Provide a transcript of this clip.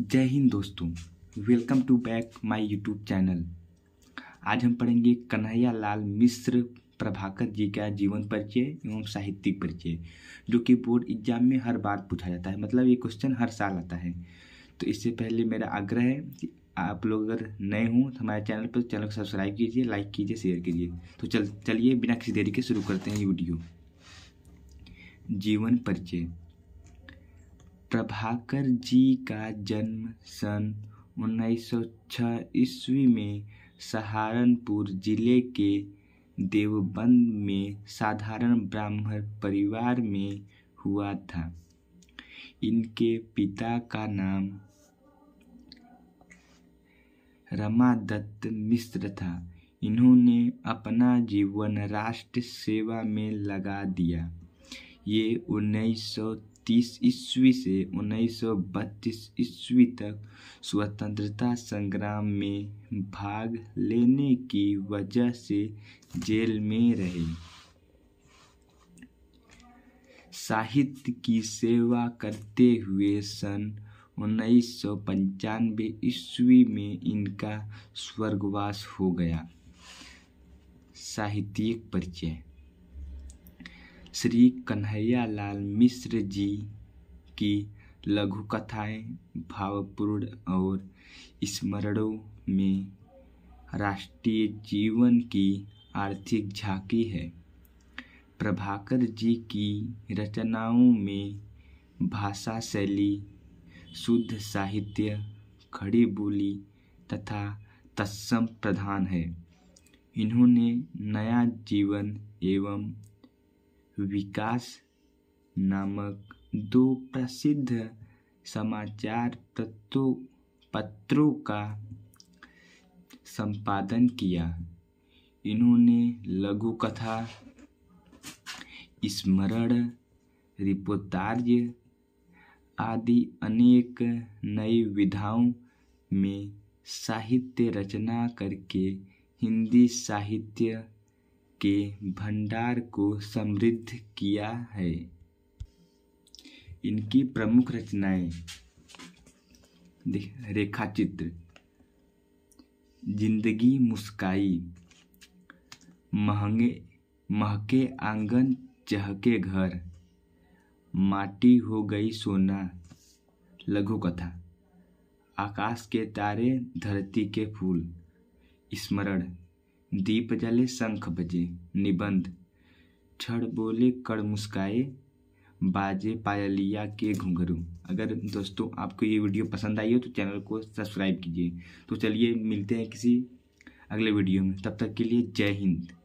जय हिंद दोस्तों welcome to back my YouTube channel आज हम पढ़ेंगे कन्हैया लाल मिश्र प्रभाकर जी का जीवन परिचय एवं साहित्यिक परिचय जो कि बोर्ड एग्जाम में हर बार पूछा जाता है मतलब ये क्वेश्चन हर साल आता है तो इससे पहले मेरा आग्रह है कि आप लोग अगर नए हों तो हमारे चैनल पर चैनल को सब्सक्राइब कीजिए लाइक कीजिए शेयर कीजिए तो चल चलिए बिना किसी देरी के शुरू करते हैं ये वीडियो जीवन परिचय प्रभाकर जी का जन्म सन 1906 ईस्वी में सहारनपुर जिले के देवबंद में साधारण ब्राह्मण परिवार में हुआ था इनके पिता का नाम रमादत्त मिश्र था इन्होंने अपना जीवन राष्ट्र सेवा में लगा दिया ये उन्नीस 1930 ईस्वी से 1932 ईस्वी तक स्वतंत्रता संग्राम में भाग लेने की वजह से जेल में रहे साहित्य की सेवा करते हुए सन उन्नीस सौ पंचानवे ईस्वी में इनका स्वर्गवास हो गया साहित्यिक परिचय श्री कन्हैया लाल मिश्र जी की लघु कथाएं भावपूर्ण और स्मरणों में राष्ट्रीय जीवन की आर्थिक झांकी है प्रभाकर जी की रचनाओं में भाषा शैली शुद्ध साहित्य खड़ी बोली तथा तत्सम प्रधान है इन्होंने नया जीवन एवं विकास नामक दो प्रसिद्ध समाचार तत्व पत्रों का संपादन किया इन्होंने लघु कथा स्मरण रिपोर्टार्ज आदि अनेक नई विधाओं में साहित्य रचना करके हिंदी साहित्य के भंडार को समृद्ध किया है इनकी प्रमुख रचनाएं रेखाचित्र जिंदगी मुस्काई महंगे महके आंगन चहके घर माटी हो गई सोना लघु कथा आकाश के तारे धरती के फूल स्मरण दीप जले शंख बजे निबंध छड़ बोले कड़ मुस्काए बाजे पायलिया के घुंघरू अगर दोस्तों आपको ये वीडियो पसंद आई हो तो चैनल को सब्सक्राइब कीजिए तो चलिए मिलते हैं किसी अगले वीडियो में तब तक के लिए जय हिंद